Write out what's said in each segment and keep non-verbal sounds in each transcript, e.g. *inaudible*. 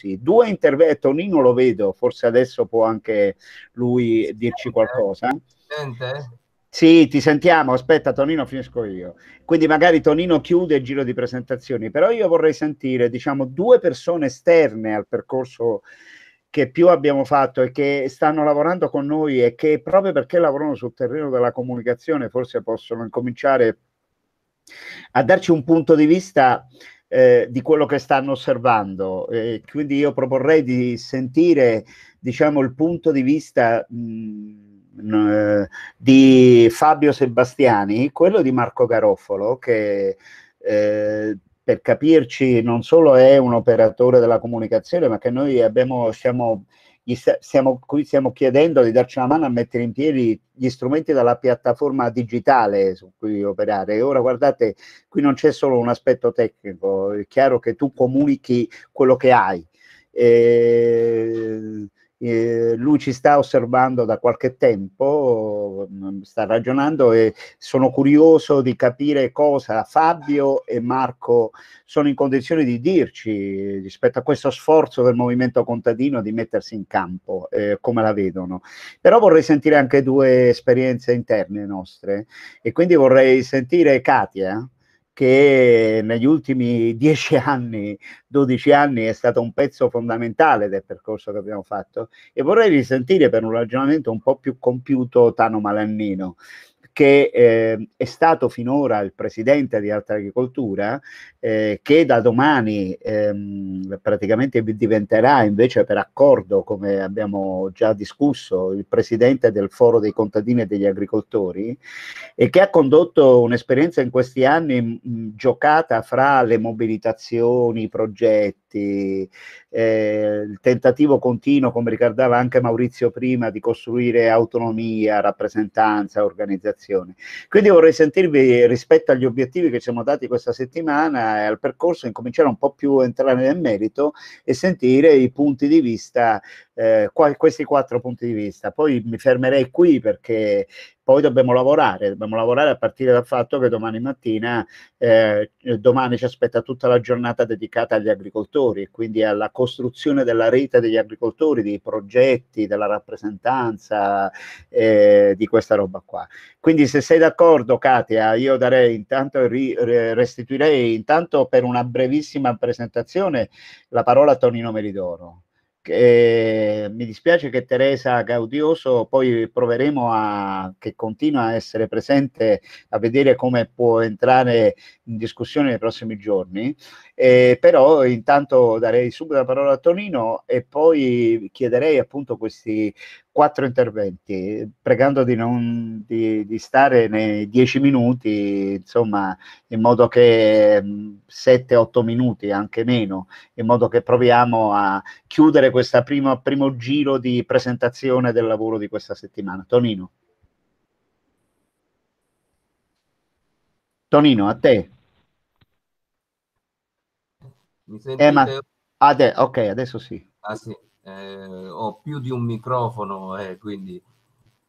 Sì, due interventi, Tonino lo vedo, forse adesso può anche lui dirci eh. qualcosa. Sì, ti sentiamo. Aspetta, Tonino, finisco io. Quindi magari Tonino chiude il giro di presentazioni, però io vorrei sentire, diciamo, due persone esterne al percorso che più abbiamo fatto e che stanno lavorando con noi e che proprio perché lavorano sul terreno della comunicazione forse possono incominciare a darci un punto di vista eh, di quello che stanno osservando. Eh, quindi io proporrei di sentire diciamo, il punto di vista mh, mm, eh, di Fabio Sebastiani, quello di Marco Garofolo, che eh, per capirci non solo è un operatore della comunicazione, ma che noi abbiamo, siamo sta, stiamo, stiamo, chiedendo di darci una mano a mettere in piedi gli strumenti della piattaforma digitale su cui operare. E ora guardate, qui non c'è solo un aspetto tecnico, è chiaro che tu comunichi quello che hai. E ehm, eh, lui ci sta osservando da qualche tempo, mm, sta ragionando e sono curioso di capire cosa Fabio e Marco sono in condizione di dirci rispetto a questo sforzo del movimento contadino di mettersi in campo, eh, come la vedono. Però vorrei sentire anche due esperienze interne nostre e quindi vorrei sentire Katia che negli ultimi 10 anni, 12 anni è stato un pezzo fondamentale del percorso che abbiamo fatto e vorrei risentire per un ragionamento un po' più compiuto Tano Malannino, che eh, è stato finora il presidente di Alta Agricoltura, eh, che da domani ehm, praticamente diventerà invece per accordo, come abbiamo già discusso, il presidente del Foro dei contadini e degli agricoltori, e che ha condotto un'esperienza in questi anni mh, giocata fra le mobilitazioni, i progetti, aspetti, eh, il tentativo continuo, come ricordava anche Maurizio prima, di costruire autonomia, rappresentanza, organizzazione. Quindi vorrei sentirvi rispetto agli obiettivi che ci siamo dati questa settimana e al percorso, incominciare un po' più a entrare nel merito e sentire i punti di vista eh, qua, questi quattro punti di vista. Poi mi fermerei qui perché poi dobbiamo lavorare, dobbiamo lavorare a partire dal fatto che domani mattina, eh, domani ci aspetta tutta la giornata dedicata agli agricoltori, quindi alla costruzione della rete degli agricoltori, dei progetti, della rappresentanza, eh, di questa roba qua. Quindi se sei d'accordo Katia, io darei intanto, ri, restituirei intanto per una brevissima presentazione la parola a Tonino Meridoro eh, mi dispiace che Teresa Gaudioso, poi proveremo a, che continua a essere presente, a vedere come può entrare discussione nei prossimi giorni, eh, però intanto darei subito la parola a Tonino e poi chiederei appunto questi quattro interventi, pregando di, non, di, di stare nei dieci minuti, insomma, in modo che mm, sette, otto minuti, anche meno, in modo che proviamo a chiudere questo primo giro di presentazione del lavoro di questa settimana. Tonino. Tonino, a te. Mi sentite? Eh, ma... Ade- ah, ok, adesso sì. Ah, sì. Eh, ho più di un microfono e eh, quindi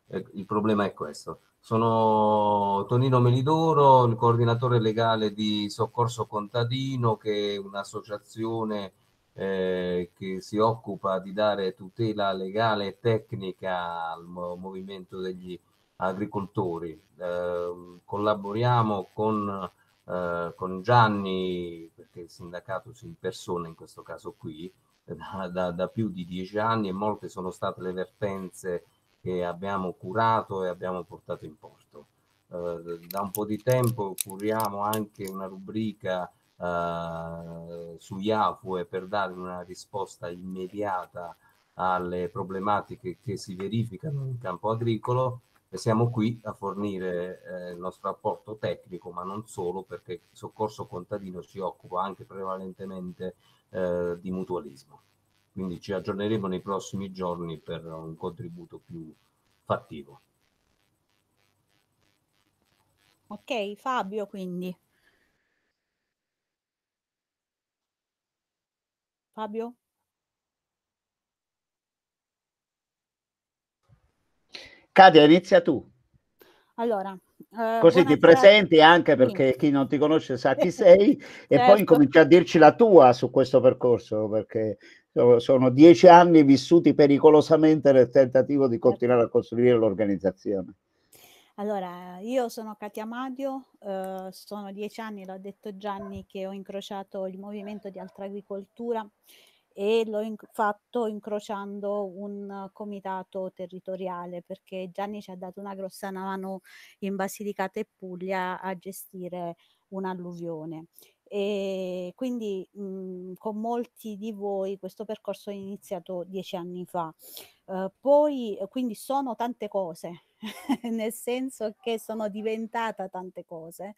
eh, il problema è questo. Sono Tonino Melidoro, il coordinatore legale di Soccorso Contadino, che è un'associazione eh, che si occupa di dare tutela legale e tecnica al movimento degli agricoltori. Eh, collaboriamo con eh, con Gianni, perché il sindacato si impersona in questo caso qui, *laughs* da, da, da, più di dieci anni e molte sono state le vertenze che abbiamo curato e abbiamo portato in porto. Eh, da un po' di tempo curiamo anche una rubrica eh, su Yafue per dare una risposta immediata alle problematiche che si verificano in campo agricolo e siamo qui a fornire eh, il nostro apporto tecnico, ma non solo, perché Soccorso Contadino si occupa anche prevalentemente eh, di mutualismo. Quindi ci aggiorneremo nei prossimi giorni per un contributo più fattivo. Ok, Fabio, quindi. Fabio? Katia, inizia tu. Allora, eh, Così ti presenti anche perché chi non ti conosce sa chi *laughs* sei e certo. poi incominci a dirci la tua su questo percorso perché sono dieci anni vissuti pericolosamente nel tentativo di certo. continuare a costruire l'organizzazione. Allora, io sono Katia Madio, eh, sono dieci anni, l'ha detto Gianni, che ho incrociato il movimento di altra agricoltura e l'ho inc- fatto incrociando un comitato territoriale perché Gianni ci ha dato una grossa mano in Basilicata e Puglia a gestire un'alluvione. E quindi mh, mhmm, con molti di voi questo percorso è iniziato dieci anni fa. Uh, poi, quindi sono tante cose, *laughs* nel senso che sono diventata tante cose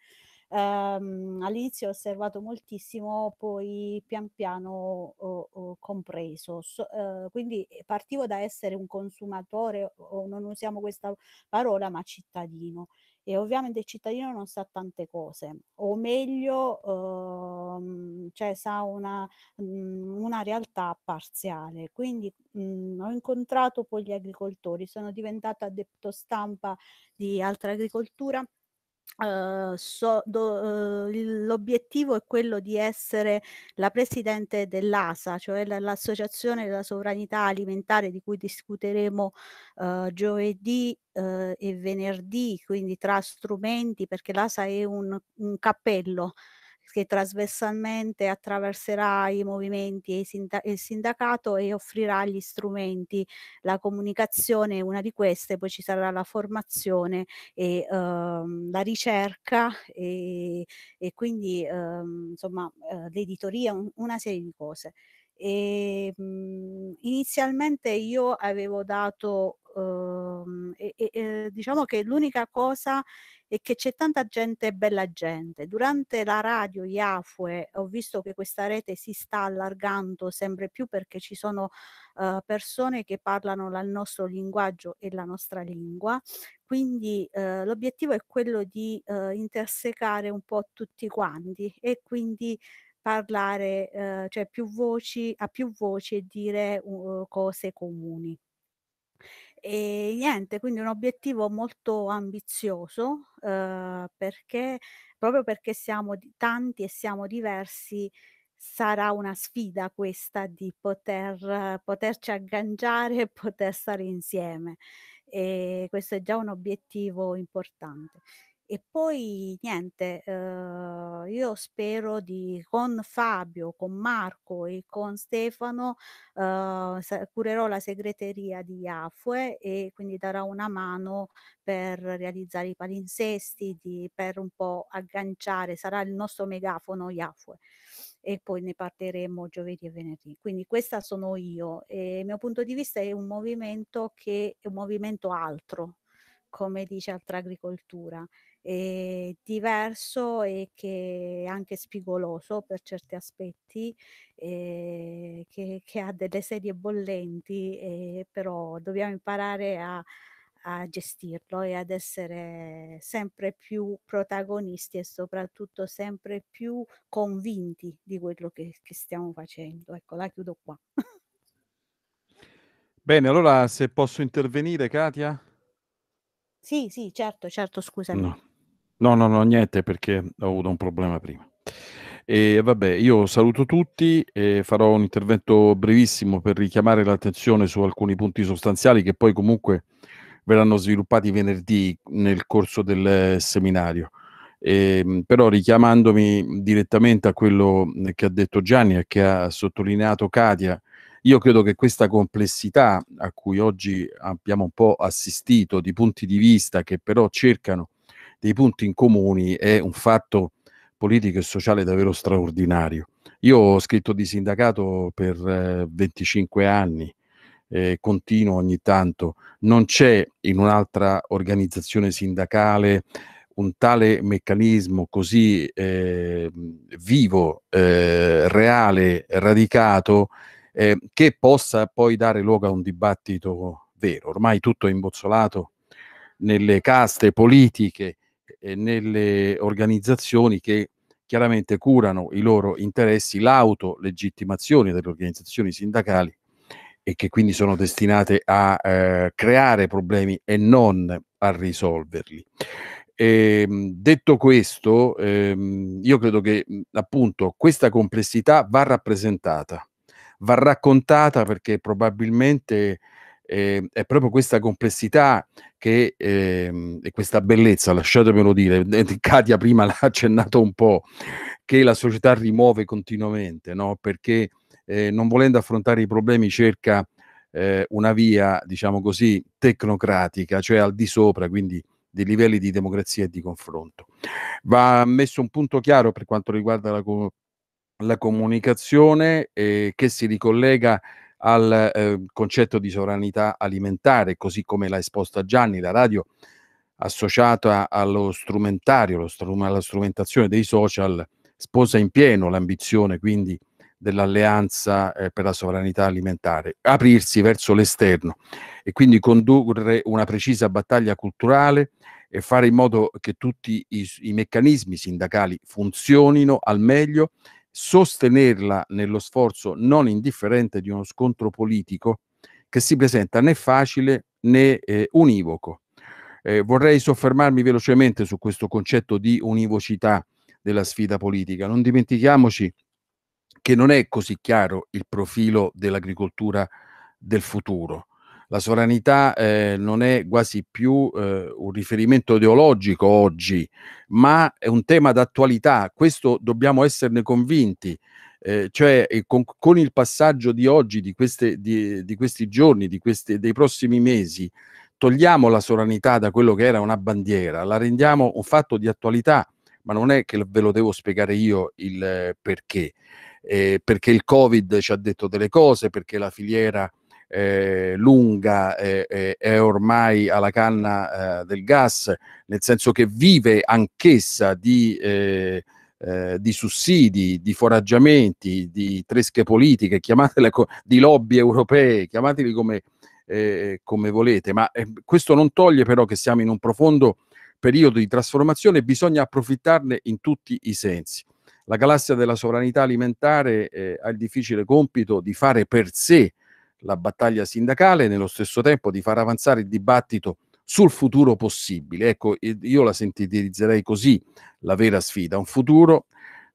ehm, all'inizio ho osservato moltissimo, poi pian piano ho, ho compreso. So, eh, quindi eh, partivo da essere un consumatore, o non usiamo questa parola, ma cittadino. E ovviamente il cittadino non sa tante cose, o meglio, ehm, cioè sa una, mh, mm, una, realtà parziale. Quindi mh, mm, ho incontrato poi gli agricoltori, sono diventata addetto stampa di altra agricoltura Uh, so, do, uh, l'obiettivo è quello di essere la presidente dell'ASA, cioè l- l'Associazione della Sovranità Alimentare di cui discuteremo uh, giovedì uhm, e venerdì, quindi tra strumenti, perché l'ASA è un, un cappello che trasversalmente attraverserà i movimenti e i sindac- il sindacato e offrirà gli strumenti. La comunicazione è una di queste, poi ci sarà la formazione e ehm, la ricerca e, e quindi ehm, insomma eh, l'editoria, un, una serie di cose. E, ehm, mh, inizialmente io avevo dato ehm, e, e, diciamo che l'unica cosa e che c'è tanta gente bella gente. Durante la radio IAFUE ho visto che questa rete si sta allargando sempre più perché ci sono uh, persone che parlano il nostro linguaggio e la nostra lingua. Quindi uh, l'obiettivo è quello di uh, intersecare un po' tutti quanti e quindi parlare, eh, cioè più voci, a più voci e dire uh, cose comuni. E niente, quindi un obiettivo molto ambizioso eh, perché proprio perché siamo tanti e siamo diversi sarà una sfida questa di poter, poterci agganciare e poter stare insieme e questo è già un obiettivo importante. E poi niente, ehm, io spero di con Fabio, con Marco e con Stefano, ehm, curerò la segreteria di AFUE e quindi darò una mano per realizzare i palinsesti, di, per un po' agganciare, sarà il nostro megafono IAFUE e poi ne parleremo giovedì e venerdì. Quindi questa sono io e il mio punto di vista è un movimento che è un movimento altro, come dice Altra Agricoltura eh, diverso e che è anche spigoloso per certi aspetti, eh, che, che, ha delle serie bollenti, eh, però dobbiamo imparare a, a gestirlo e ad essere sempre più protagonisti e soprattutto sempre più convinti di quello che, che stiamo facendo. Ecco, la chiudo qua. Bene, allora se posso intervenire, Katia? Sì, sì, certo, certo, scusami. No. No, no, no, niente perché ho avuto un problema prima. E vabbè, io saluto tutti e farò un intervento brevissimo per richiamare l'attenzione su alcuni punti sostanziali che poi comunque verranno sviluppati venerdì nel corso del seminario. E, ehm, però richiamandomi direttamente a quello che ha detto Gianni e che ha sottolineato Katia, io credo che questa complessità a cui oggi abbiamo un po' assistito di punti di vista che però cercano dei punti in comuni è un fatto politico e sociale davvero straordinario. Io ho scritto di sindacato per eh, 25 anni, eh, continuo ogni tanto, non c'è in un'altra organizzazione sindacale un tale meccanismo così eh, vivo, eh, reale, radicato, eh, che possa poi dare luogo a un dibattito vero. Ormai tutto è imbozzolato nelle caste politiche, eh, nelle organizzazioni che chiaramente curano i loro interessi, l'autolegittimazione delle organizzazioni sindacali e che quindi sono destinate a eh, creare problemi e non a risolverli. E, ehm, detto questo, ehm, io credo che mhmm, appunto questa complessità va rappresentata, va raccontata perché probabilmente eh, è proprio questa complessità che, eh, e questa bellezza, lasciatemelo dire, *laughs* eh, Katia prima *laughs* l'ha accennato un po', che la società rimuove continuamente, no? perché eh, non volendo affrontare i problemi cerca eh, una via, diciamo così, tecnocratica, cioè al di sopra, quindi dei livelli di democrazia e di confronto. Va messo un punto chiaro per quanto riguarda la, la comunicazione eh, che si ricollega al eh, concetto di sovranità alimentare, così come l'ha esposta Gianni, la radio associata allo strumentario, strum- alla strumentazione dei social, sposa in pieno l'ambizione quindi dell'alleanza eh, per la sovranità alimentare, aprirsi verso l'esterno e quindi condurre una precisa battaglia culturale e fare in modo che tutti i, i meccanismi sindacali funzionino al meglio sostenerla nello sforzo non indifferente di uno scontro politico che si presenta né facile né eh, univoco. Eh, vorrei soffermarmi velocemente su questo concetto di univocità della sfida politica. Non dimentichiamoci che non è così chiaro il profilo dell'agricoltura del futuro. La sovranità eh, non è quasi più eh, un riferimento ideologico oggi, ma è un tema d'attualità, questo dobbiamo esserne convinti. Eh, cioè con, con, il passaggio di oggi, di, queste, di, di questi giorni, di queste, dei prossimi mesi, togliamo la sovranità da quello che era una bandiera, la rendiamo un fatto di attualità, ma non è che ve lo devo spiegare io il eh, perché, eh, perché il Covid ci ha detto delle cose, perché la filiera eh, lunga eh, eh, è ormai alla canna eh, del gas, nel senso che vive anch'essa di, eh, di sussidi, di foraggiamenti, di tresche politiche, chiamatele co- di lobby europee, chiamateli come, come volete, ma questo non toglie però che siamo in un profondo periodo di trasformazione e bisogna approfittarne in tutti i sensi. La galassia della sovranità alimentare eh, ha il difficile compito di fare per sé la battaglia sindacale e nello stesso tempo di far avanzare il dibattito sul futuro possibile. Ecco, io la sintetizzerei così, la vera sfida, un futuro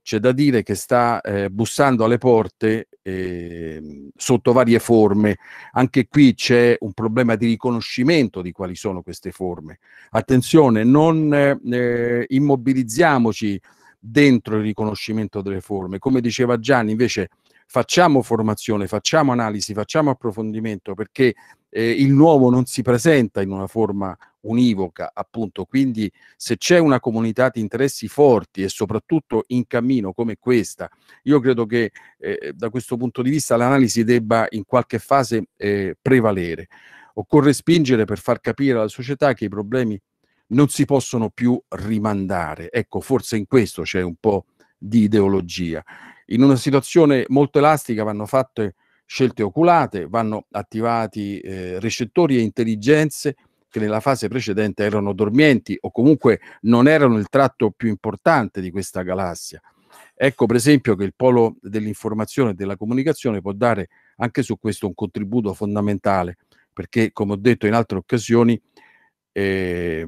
c'è da dire che sta eh, bussando alle porte eh, sotto varie forme. Anche qui c'è un problema di riconoscimento di quali sono queste forme. Attenzione, non eh, immobilizziamoci dentro il riconoscimento delle forme. Come diceva Gianni, invece facciamo formazione, facciamo analisi, facciamo approfondimento perché eh, il nuovo non si presenta in una forma univoca, appunto, quindi se c'è una comunità di interessi forti e soprattutto in cammino come questa, io credo che eh, da questo punto di vista l'analisi debba in qualche fase eh, prevalere. Occorre spingere per far capire alla società che i problemi non si possono più rimandare. Ecco, forse in questo c'è un po' di ideologia. In una situazione molto elastica vanno fatte scelte oculate, vanno attivati eh, recettori e intelligenze che nella fase precedente erano dormienti o comunque non erano il tratto più importante di questa galassia. Ecco per esempio che il polo dell'informazione e della comunicazione può dare anche su questo un contributo fondamentale, perché come ho detto in altre occasioni eh,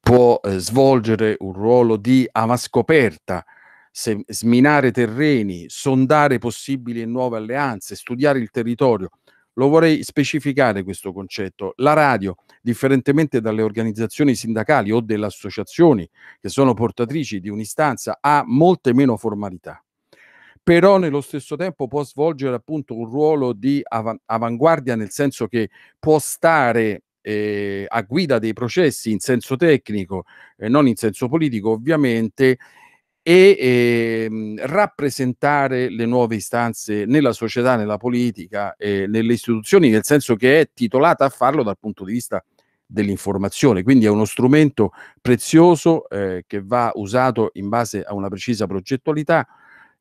può eh, svolgere un ruolo di amascoperta se, sminare terreni, sondare possibili e nuove alleanze, studiare il territorio. Lo vorrei specificare questo concetto. La radio, differentemente dalle organizzazioni sindacali o delle associazioni che sono portatrici di un'istanza, ha molte meno formalità però nello stesso tempo può svolgere appunto un ruolo di av- avanguardia nel senso che può stare eh, a guida dei processi in senso tecnico e eh, non in senso politico ovviamente e eh, rappresentare le nuove istanze nella società, nella politica, eh, nelle istituzioni, nel senso che è titolata a farlo dal punto di vista dell'informazione. Quindi è uno strumento prezioso eh, che va usato in base a una precisa progettualità,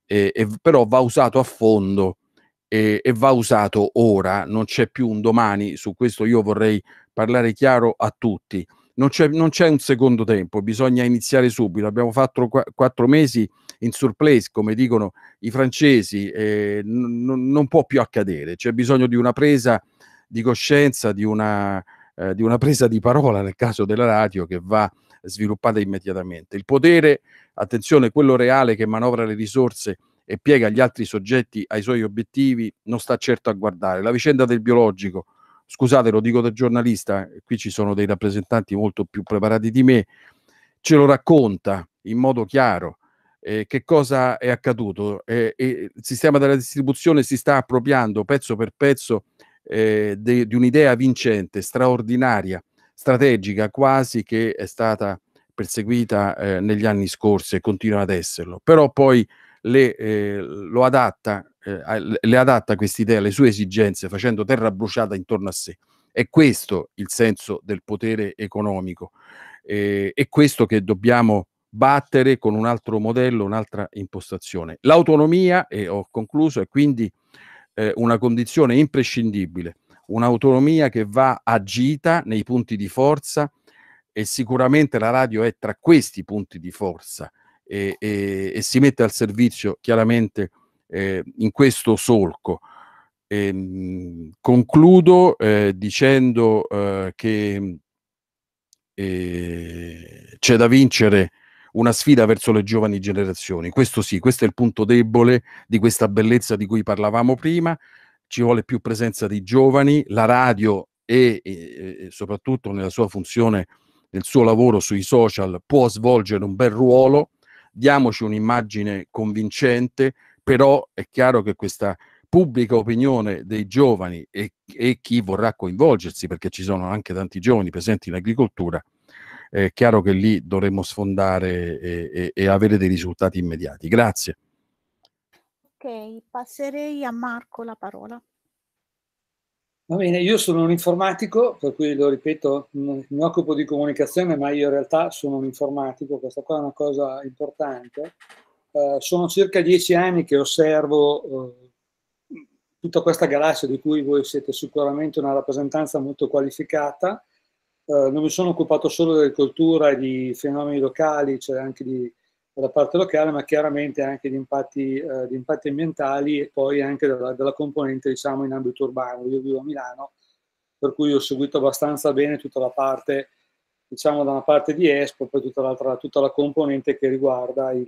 eh, e, però va usato a fondo e, eh, e va usato ora, non c'è più un domani, su questo io vorrei parlare chiaro a tutti non c'è, non c'è, un secondo tempo, bisogna iniziare subito. Abbiamo fatto qu- quattro mesi in surplace, come dicono i francesi, eh, n- non può più accadere. C'è bisogno di una presa di coscienza, di una, eh, di una presa di parola nel caso della radio che va sviluppata immediatamente. Il potere, attenzione, quello reale che manovra le risorse e piega gli altri soggetti ai suoi obiettivi, non sta certo a guardare. La vicenda del biologico scusate lo dico da giornalista, qui ci sono dei rappresentanti molto più preparati di me, ce lo racconta in modo chiaro. Eh, che cosa è accaduto? Eh, eh, il sistema della distribuzione si sta appropriando pezzo per pezzo eh, di un'idea vincente, straordinaria, strategica quasi che è stata perseguita eh, negli anni scorsi e continua ad esserlo, però poi le, eh, lo adatta eh, le adatta questa idea alle sue esigenze facendo terra bruciata intorno a sé. È questo il senso del potere economico, eh, è questo che dobbiamo battere con un altro modello, un'altra impostazione. L'autonomia, e ho concluso, è quindi eh, una condizione imprescindibile, un'autonomia che va agita nei punti di forza e sicuramente la radio è tra questi punti di forza e, e, e si mette al servizio chiaramente eh, in questo solco. E, ehm, concludo eh, dicendo eh, che eh, c'è da vincere una sfida verso le giovani generazioni. Questo sì, questo è il punto debole di questa bellezza di cui parlavamo prima. Ci vuole più presenza di giovani, la radio e, e, e soprattutto nella sua funzione, nel suo lavoro sui social, può svolgere un bel ruolo. Diamoci un'immagine convincente, però è chiaro che questa pubblica opinione dei giovani e, e chi vorrà coinvolgersi, perché ci sono anche tanti giovani presenti in agricoltura, è chiaro che lì dovremmo sfondare e, e, e avere dei risultati immediati. Grazie. Ok, passerei a Marco la parola. Va bene, io sono un informatico, per cui lo ripeto, mi occupo di comunicazione, ma io in realtà sono un informatico, questa qua è una cosa importante. Eh, sono circa dieci anni che osservo eh, tutta questa galassia di cui voi siete sicuramente una rappresentanza molto qualificata. Eh, non mi sono occupato solo di dell'agricoltura e di fenomeni locali, cioè anche di, della parte locale, ma chiaramente anche di impatti, di impatti ambientali e poi anche della, della, componente diciamo, in ambito urbano. Io vivo a Milano, per cui ho seguito abbastanza bene tutta la parte diciamo da una parte di Espo, poi tutta, tutta la componente che riguarda il,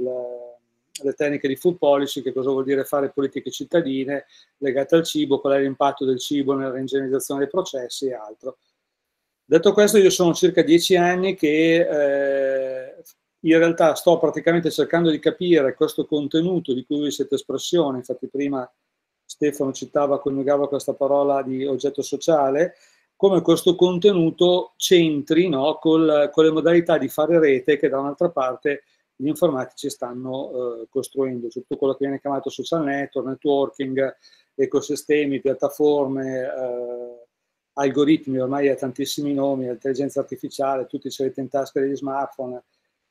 le tecniche di food policy, che cosa vuol dire fare politiche cittadine legate al cibo, qual è l'impatto del cibo nella reingegnerizzazione dei processi e altro. Detto questo, io sono circa dieci anni che eh, in realtà sto praticamente cercando di capire questo contenuto di cui voi siete espressione, infatti prima Stefano citava, coniugava questa parola di oggetto sociale, come questo contenuto c'entri no, col, con le modalità di fare rete che da un'altra parte gli informatici stanno eh, costruendo su tutto quello che viene chiamato social network, networking, ecosistemi, piattaforme, eh, algoritmi, ormai ha tantissimi nomi, intelligenza artificiale, tutti i l'avete in tasca degli smartphone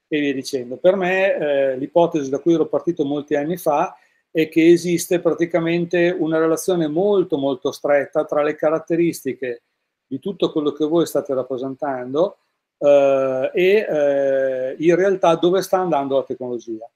e via dicendo. Per me eh, l'ipotesi da cui ero partito molti anni fa è che esiste praticamente una relazione molto molto stretta tra le caratteristiche di tutto quello che voi state rappresentando eh, e eh, in realtà dove sta andando la tecnologia.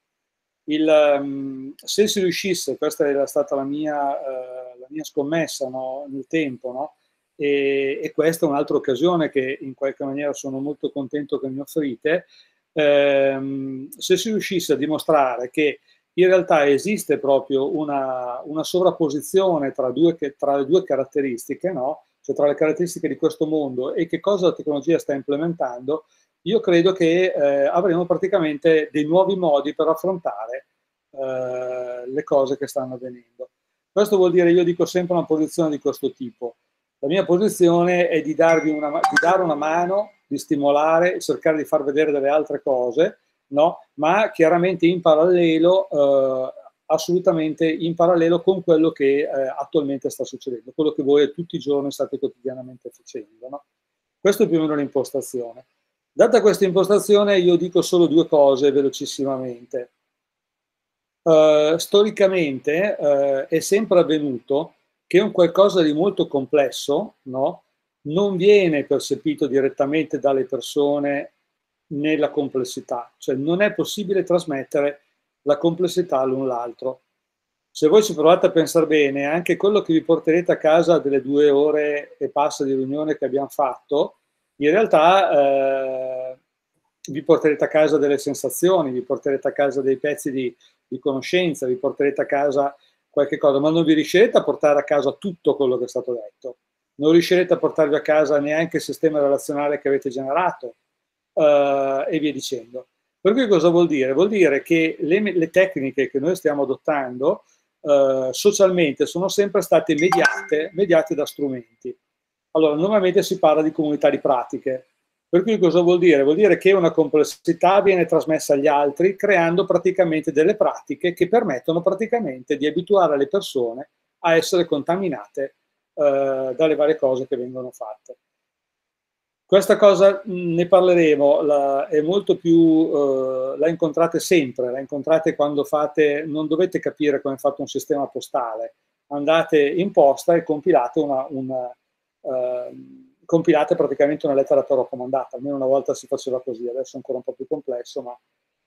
Il, um, se si riuscisse, questa era stata la mia, eh, la mia scommessa no, nel tempo, no? E, e, questa è un'altra occasione che in qualche maniera sono molto contento che mi offrite, ehm, se si riuscisse a dimostrare che in realtà esiste proprio una, una sovrapposizione tra, due, tra, le due caratteristiche, no? cioè tra le caratteristiche di questo mondo e che cosa la tecnologia sta implementando, io credo che eh, avremo praticamente dei nuovi modi per affrontare eh, le cose che stanno avvenendo. Questo vuol dire, io dico sempre una posizione di questo tipo. La mia posizione è di, una, di dare una mano, di stimolare, cercare di far vedere delle altre cose, no? ma chiaramente in parallelo eh, assolutamente in parallelo con quello che eh, attualmente sta succedendo, quello che voi tutti i giorni state quotidianamente facendo. No? Questa è più o meno l'impostazione. Data questa impostazione io dico solo due cose velocissimamente. Uh, storicamente uh, è sempre avvenuto che un qualcosa di molto complesso no, non viene percepito direttamente dalle persone nella complessità, cioè non è possibile trasmettere la complessità l'un l'altro. Se voi ci provate a pensare bene, anche quello che vi porterete a casa delle due ore e passa di riunione che abbiamo fatto, in realtà eh, vi porterete a casa delle sensazioni, vi porterete a casa dei pezzi di, di conoscenza, vi porterete a casa qualche cosa, ma non vi riuscirete a portare a casa tutto quello che è stato detto. Non riuscirete a portarvi a casa neanche il sistema relazionale che avete generato eh, e via dicendo. Per cui cosa vuol dire? Vuol dire che le, le tecniche che noi stiamo adottando eh, socialmente sono sempre state mediate, mediate da strumenti. Allora, normalmente si parla di comunità di pratiche, per cui cosa vuol dire? Vuol dire che una complessità viene trasmessa agli altri creando praticamente delle pratiche che permettono praticamente di abituare le persone a essere contaminate eh, dalle varie cose che vengono fatte. Questa cosa mm, ne parleremo, la, è molto più, eh, la incontrate sempre, la incontrate quando fate, non dovete capire come è fatto un sistema postale, andate in posta e compilate, una, una, eh, compilate praticamente una lettera per raccomandata, almeno una volta si faceva così, adesso è ancora un po' più complesso, ma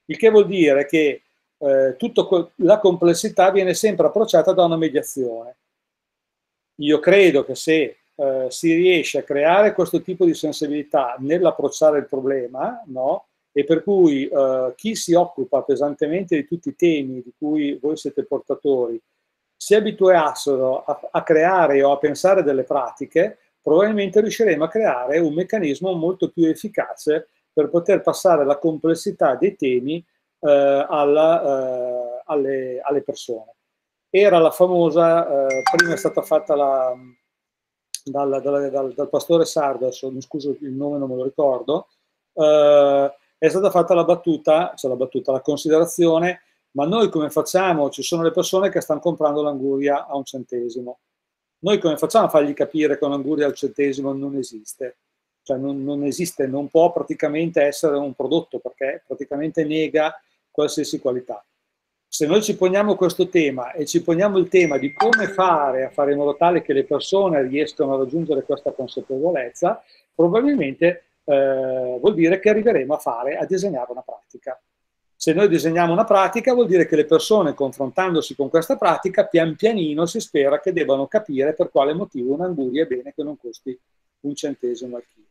il che vuol dire che eh, tutta la complessità viene sempre approcciata da una mediazione. Io credo che se eh, si riesce a creare questo tipo di sensibilità nell'approcciare il problema, no? e per cui eh, chi si occupa pesantemente di tutti i temi di cui voi siete portatori si abituassero a, a creare o a pensare delle pratiche, probabilmente riusciremo a creare un meccanismo molto più efficace per poter passare la complessità dei temi eh, alla, eh, alle, alle, persone. Era la famosa, eh, prima è stata fatta la, dal, dal, dal, dal pastore sardo, adesso scuso il nome non me lo ricordo, eh, è stata fatta la battuta, cioè la battuta, la considerazione, ma noi come facciamo? Ci sono le persone che stanno comprando l'anguria a un centesimo. Noi come facciamo a fargli capire che un'anguria al centesimo non esiste? Cioè non, non esiste, non può praticamente essere un prodotto perché praticamente nega qualsiasi qualità se noi ci poniamo questo tema e ci poniamo il tema di come fare a fare in modo tale che le persone riescano a raggiungere questa consapevolezza, probabilmente eh, vuol dire che arriveremo a fare, a disegnare una pratica. Se noi disegniamo una pratica vuol dire che le persone confrontandosi con questa pratica pian pianino si spera che debbano capire per quale motivo un'anguria è bene che non costi un centesimo al chilo.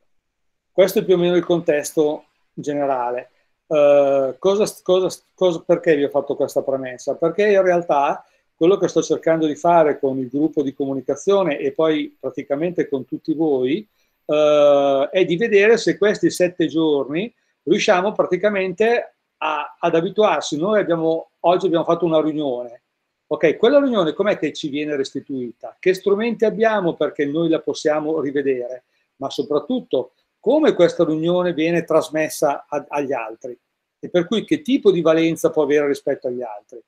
Questo è più o meno il contesto generale. Eh, cosa, cosa, cosa, perché vi ho fatto questa premessa? Perché in realtà quello che sto cercando di fare con il gruppo di comunicazione e poi praticamente con tutti voi uh, è di vedere se questi sette giorni riusciamo praticamente a, ad abituarsi. Noi abbiamo, oggi abbiamo fatto una riunione. Ok, quella riunione com'è che ci viene restituita? Che strumenti abbiamo perché noi la possiamo rivedere? Ma soprattutto come questa riunione viene trasmessa ad, agli altri e per cui che tipo di valenza può avere rispetto agli altri.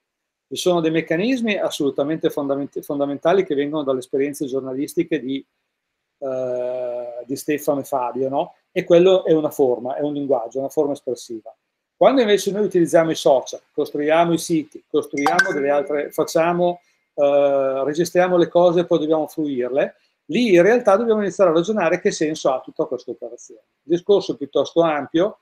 Ci sono dei meccanismi assolutamente fondament fondamentali che vengono dalle esperienze giornalistiche di, eh, di Stefano e Fabio, no? e quello è una forma, è un linguaggio, una forma espressiva. Quando invece noi utilizziamo i social, costruiamo i siti, costruiamo delle altre, facciamo, eh, registriamo le cose e poi dobbiamo fruirle, lì in realtà dobbiamo iniziare a ragionare che senso ha tutta questa operazione. discorso piuttosto ampio,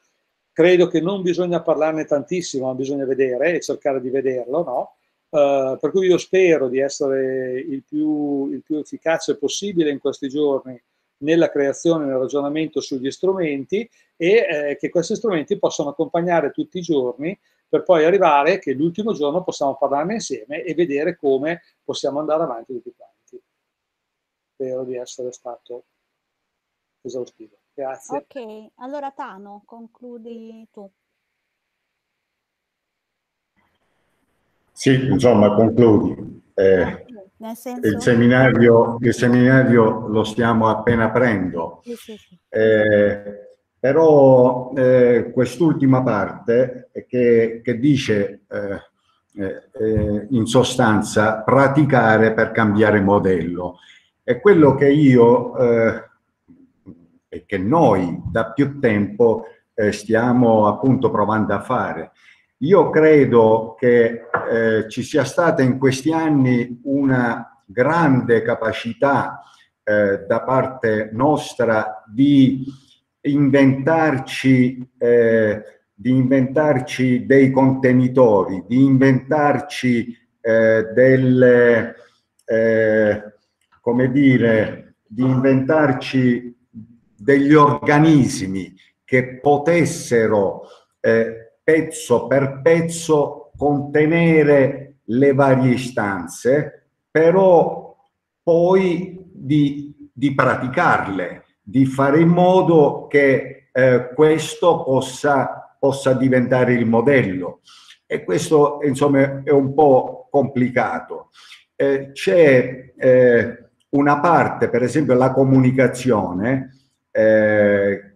credo che non bisogna parlarne tantissimo, ma bisogna vedere e cercare di vederlo, no? Uh, per cui io spero di essere il più, il più, efficace possibile in questi giorni nella creazione, nel ragionamento sugli strumenti e eh, che questi strumenti possano accompagnare tutti i giorni per poi arrivare che l'ultimo giorno possiamo parlarne insieme e vedere come possiamo andare avanti tutti quanti spero di essere stato esaustivo. Grazie. Ok, allora Tano, concludi tu. Sì, insomma, concludi. Eh, senso... il, seminario, il, seminario, lo stiamo appena aprendo, sì, sì, sì. Eh, però eh, quest'ultima parte che, che dice eh, eh, eh, in sostanza praticare per cambiare modello è quello che io eh, e che noi da più tempo eh, stiamo appunto provando a fare. Io credo che eh, ci sia stata in questi anni una grande capacità eh, da parte nostra di inventarci, eh, di inventarci dei contenitori, di inventarci eh, delle come dire, di inventarci degli organismi che potessero eh, pezzo per pezzo contenere le varie istanze, però poi di, di praticarle, di fare in modo che eh, questo possa, possa diventare il modello. E questo, insomma, è un po' complicato. Eh, c'è eh, una parte, per esempio la comunicazione, eh,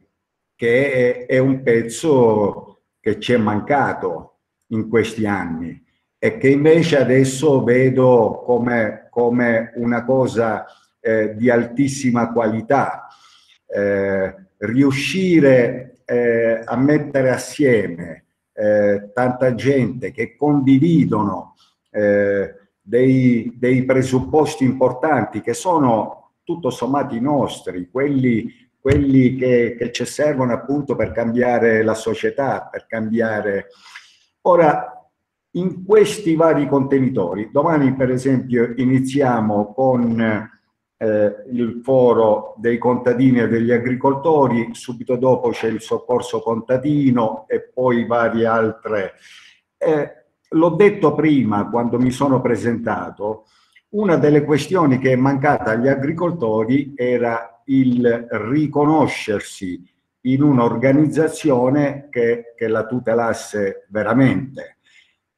che è, è, un pezzo che ci è mancato in questi anni e che invece adesso vedo come, come una cosa eh, di altissima qualità. Eh, riuscire eh, a mettere assieme eh, tanta gente che condividono eh, dei, dei presupposti importanti che sono tutto sommato i nostri, quelli, quelli che, che ci servono appunto per cambiare la società, per cambiare... Ora, in questi vari contenitori. Domani, per esempio, iniziamo con eh, il foro dei contadini e degli agricoltori, subito dopo c'è il soccorso contadino e poi varie altre. Eh, L'ho detto prima quando mi sono presentato, una delle questioni che è mancata agli agricoltori era il riconoscersi in un'organizzazione che, che, la tutelasse veramente.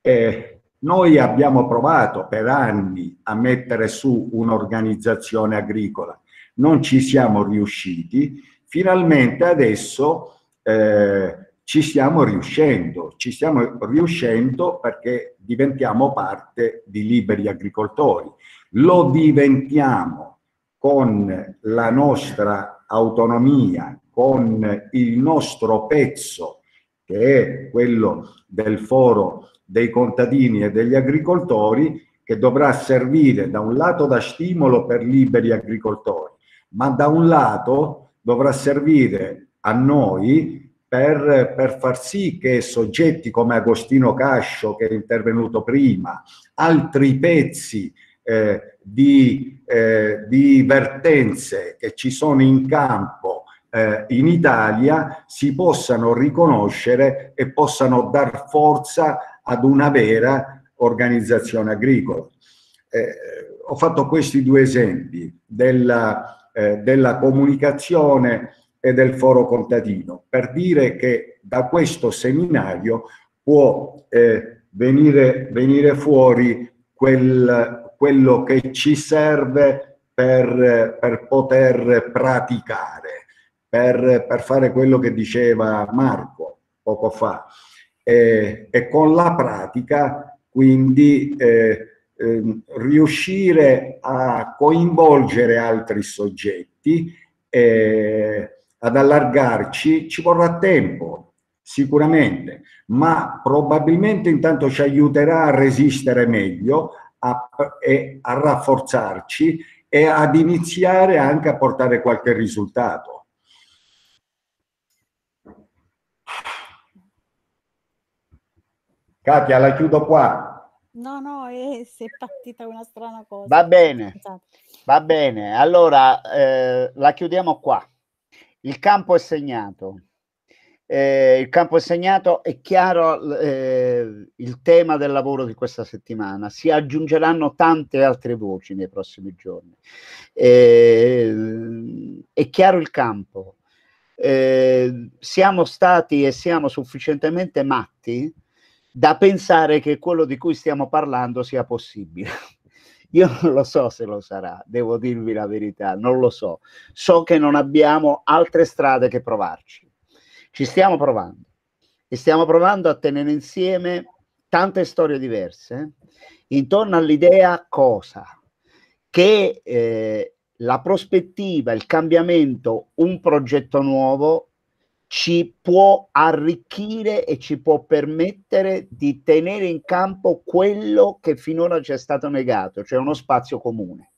Eh, noi abbiamo provato per anni a mettere su un'organizzazione agricola, non ci siamo riusciti, finalmente adesso eh, ci stiamo riuscendo, ci stiamo riuscendo perché diventiamo parte di liberi agricoltori. Lo diventiamo con la nostra autonomia, con il nostro pezzo, che è quello del foro dei contadini e degli agricoltori, che dovrà servire da un lato da stimolo per liberi agricoltori, ma da un lato dovrà servire a noi per, per, far sì che soggetti come Agostino Cascio, che è intervenuto prima, altri pezzi eh, di, eh, di, vertenze che ci sono in campo eh, in Italia, si possano riconoscere e possano dar forza ad una vera organizzazione agricola. Eh, ho fatto questi due esempi della, eh, della comunicazione e del foro contadino, per dire che da questo seminario può eh, venire, venire, fuori quel, quello che ci serve per, per poter praticare, per, per, fare quello che diceva Marco poco fa. Eh, e con la pratica, quindi, eh, ehm, riuscire a coinvolgere altri soggetti eh, ad allargarci ci vorrà tempo, sicuramente, ma probabilmente intanto ci aiuterà a resistere meglio, a, e a rafforzarci e ad iniziare anche a portare qualche risultato. Katia, la chiudo qua. No, no, eh, si è partita una strana cosa. Va bene, va bene. Allora, eh, la chiudiamo qua il campo è segnato. Eh, il campo è segnato, è chiaro eh, il tema del lavoro di questa settimana, si aggiungeranno tante altre voci nei prossimi giorni. Eh, è chiaro il campo, eh, siamo stati e siamo sufficientemente matti da pensare che quello di cui stiamo parlando sia possibile. Io non lo so se lo sarà, devo dirvi la verità, non lo so. So che non abbiamo altre strade che provarci. Ci stiamo provando e stiamo provando a tenere insieme tante storie diverse eh, intorno all'idea cosa? Che eh, la prospettiva, il cambiamento, un progetto nuovo ci può arricchire e ci può permettere di tenere in campo quello che finora ci è stato negato, cioè uno spazio comune.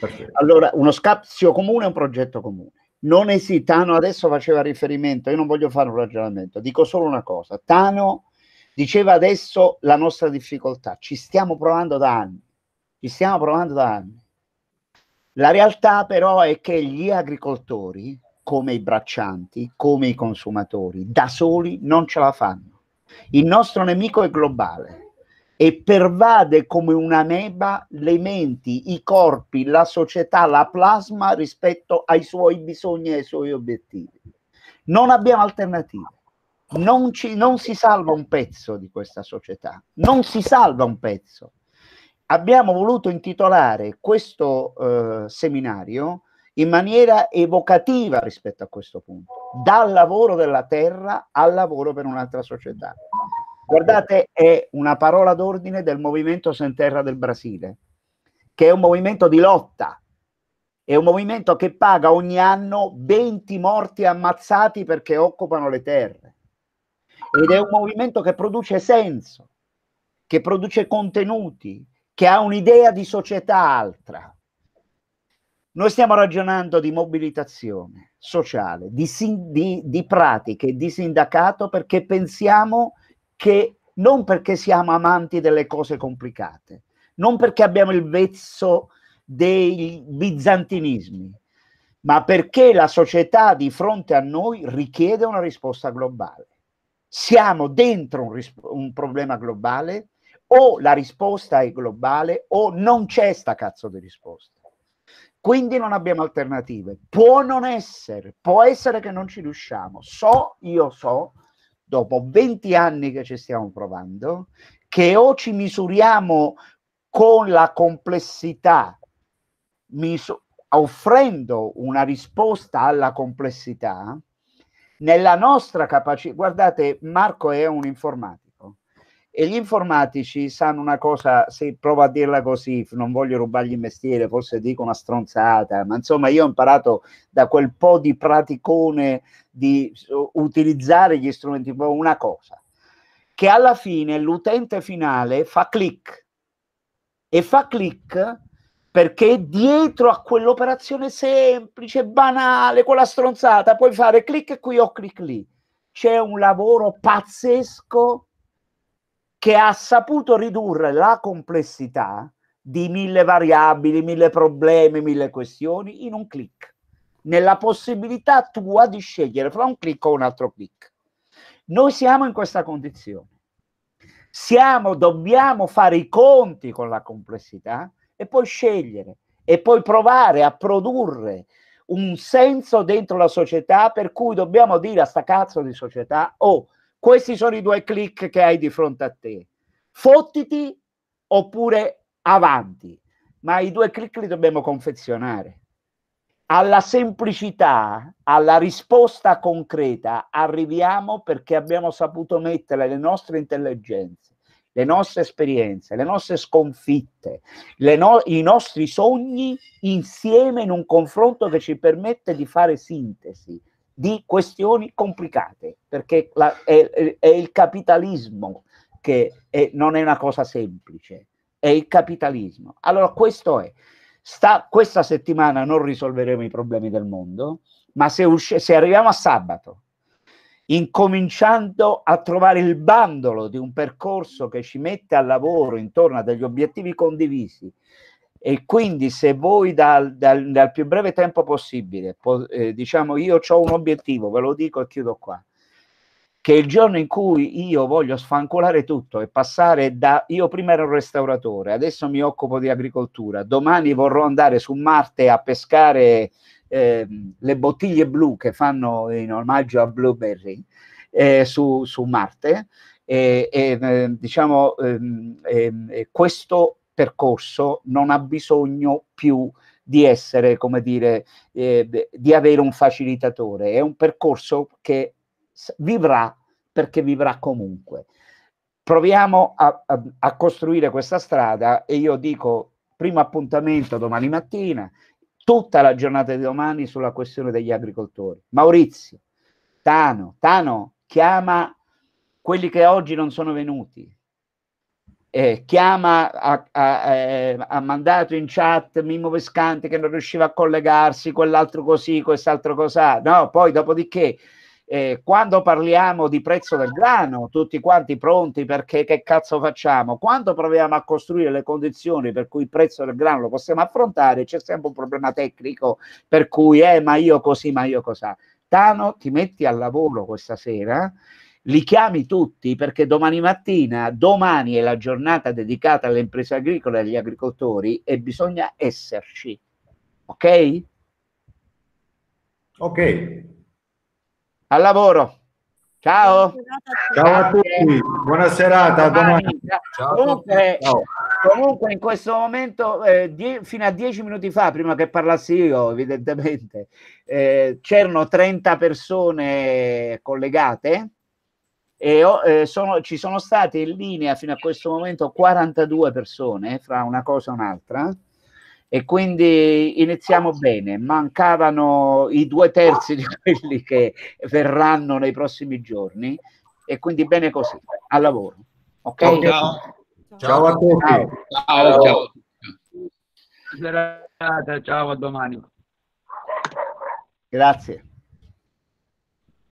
Perfetto. Allora, uno spazio comune è un progetto comune. Non esiste, Tano adesso faceva riferimento, io non voglio fare un ragionamento, dico solo una cosa. Tano diceva adesso la nostra difficoltà, ci stiamo provando da anni, ci stiamo provando da anni. La realtà però è che gli agricoltori come i braccianti, come i consumatori, da soli non ce la fanno. Il nostro nemico è globale e pervade come una meba le menti, i corpi, la società, la plasma rispetto ai suoi bisogni e ai suoi obiettivi. Non abbiamo alternative. Non, ci, non si salva un pezzo di questa società, non si salva un pezzo. Abbiamo voluto intitolare questo eh, seminario in maniera evocativa rispetto a questo punto, dal lavoro della terra al lavoro per un'altra società. Guardate, è una parola d'ordine del movimento Terra del Brasile, che è un movimento di lotta, è un movimento che paga ogni anno 20 morti ammazzati perché occupano le terre. Ed è un movimento che produce senso, che produce contenuti, che ha un'idea di società altra. Noi stiamo ragionando di mobilitazione sociale, di, di, di pratiche, di sindacato perché pensiamo che non perché siamo amanti delle cose complicate, non perché abbiamo il vezzo dei bizantinismi, ma perché la società di fronte a noi richiede una risposta globale. Siamo dentro un, un problema globale, o la risposta è globale o non c'è sta cazzo di risposta. Quindi non abbiamo alternative. Può non essere, può essere che non ci riusciamo. So, io so, dopo 20 anni che ci stiamo provando, che o ci misuriamo con la complessità, misu- offrendo una risposta alla complessità, nella nostra capacità, guardate, Marco è un informatico e gli informatici sanno una cosa, se provo a dirla così, non voglio rubargli il mestiere, forse dico una stronzata, ma insomma io ho imparato da quel po' di praticone di utilizzare gli strumenti, una cosa, che alla fine l'utente finale fa click e fa click perché dietro a quell'operazione semplice, banale, quella stronzata, puoi fare clic qui o clic lì. C'è un lavoro pazzesco che ha saputo ridurre la complessità di mille variabili, mille problemi, mille questioni in un clic, nella possibilità tua di scegliere fra un clic o un altro clic. Noi siamo in questa condizione. Siamo, dobbiamo fare i conti con la complessità e poi scegliere e poi provare a produrre un senso dentro la società per cui dobbiamo dire a sta cazzo di società, oh, questi sono i due click che hai di fronte a te. Fottiti oppure avanti. Ma i due click li dobbiamo confezionare. Alla semplicità, alla risposta concreta arriviamo perché abbiamo saputo mettere le nostre intelligenze, le nostre esperienze, le nostre sconfitte, le no- i nostri sogni insieme in un confronto che ci permette di fare sintesi di questioni complicate, perché la, è, è, il capitalismo che è, non è una cosa semplice, è il capitalismo. Allora questo è, Sta, questa settimana non risolveremo i problemi del mondo, ma se, usci- se arriviamo a sabato, incominciando a trovare il bandolo di un percorso che ci mette al lavoro intorno a degli obiettivi condivisi, e quindi se voi dal, dal, dal più breve tempo possibile, po- eh, diciamo io ho un obiettivo, ve lo dico e chiudo qua, che il giorno in cui io voglio sfanculare tutto e passare da... Io prima ero un restauratore, adesso mi occupo di agricoltura, domani vorrò andare su Marte a pescare eh, le bottiglie blu che fanno in omaggio a Blueberry eh, su, su Marte. E, e, ehm, diciamo, ehm, ehm questo percorso non ha bisogno più di essere, come dire, eh, di avere un facilitatore. È un percorso che vivrà perché vivrà comunque. Proviamo a, a, a costruire questa strada e io dico primo appuntamento domani mattina, tutta la giornata di domani sulla questione degli agricoltori. Maurizio, Tano, Tano chiama quelli che oggi non sono venuti, eh, chiama, ha, ha, eh, ha, mandato in chat Mimmo Pescante che non riusciva a collegarsi, quell'altro così, quest'altro cos'ha. No, poi dopodiché, eh, quando parliamo di prezzo del grano, tutti quanti pronti perché che cazzo facciamo? Quando proviamo a costruire le condizioni per cui il prezzo del grano lo possiamo affrontare, c'è sempre un problema tecnico per cui, eh, ma io così, ma io cos'ha. Tano, ti metti al lavoro questa sera li chiami tutti perché domani mattina, domani è la giornata dedicata alle imprese agricole e agli agricoltori e bisogna esserci. Ok? Ok. Al lavoro. Ciao. Ciao a tutti. Buona serata. Domani. Ciao. Comunque, Ciao. comunque in questo momento, eh, die- fino a dieci minuti fa, prima che parlassi io evidentemente, eh, c'erano 30 persone collegate e eh, sono, ci sono state in linea fino a questo momento 42 persone fra una cosa e un'altra e quindi iniziamo bene, mancavano i due terzi di quelli che verranno nei prossimi giorni e quindi bene così, al lavoro. Okay? Ciao, ciao. ciao a tutti. Ciao, ciao. ciao. ciao a domani. Grazie.